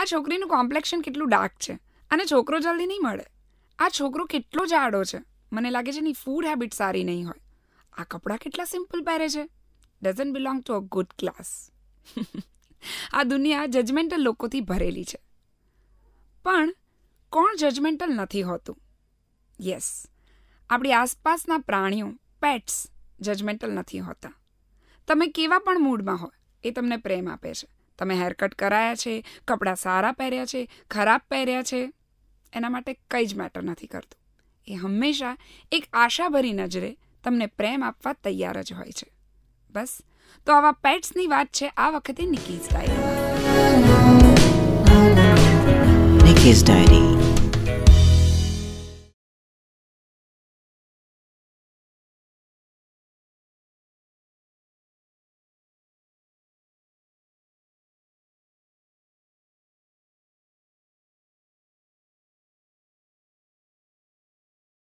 આ છોકરીનું કોમ્પ્લેક્શન કેટલું ડાર્ક છે અને છોકરો જલ્દી નહીં મળે આ છોકરો કેટલો જાડો છે મને લાગે છે એની ફૂડ હેબિટ સારી નહીં હોય આ કપડાં કેટલા સિમ્પલ પહેરે છે doesn't belong to a good class આ દુનિયા જજમેન્ટલ લોકોથી ભરેલી છે પણ કોણ જજમેન્ટલ નથી હોતું યસ આપણી આસપાસના પ્રાણીઓ પેટ્સ જજમેન્ટલ નથી હોતા તમે કેવા પણ મૂડમાં હોય એ તમને પ્રેમ આપે છે તમે હેરકટ કરાયા છે કપડાં સારા પહેર્યા છે ખરાબ પહેર્યા છે એના માટે કંઈ જ મેટર નથી કરતું એ હંમેશા એક આશાભરી નજરે તમને પ્રેમ આપવા તૈયાર જ હોય છે બસ તો આવા પેટ્સની વાત છે આ વખતે નિકીઝ ડાયરી નિકીઝ ડાયરી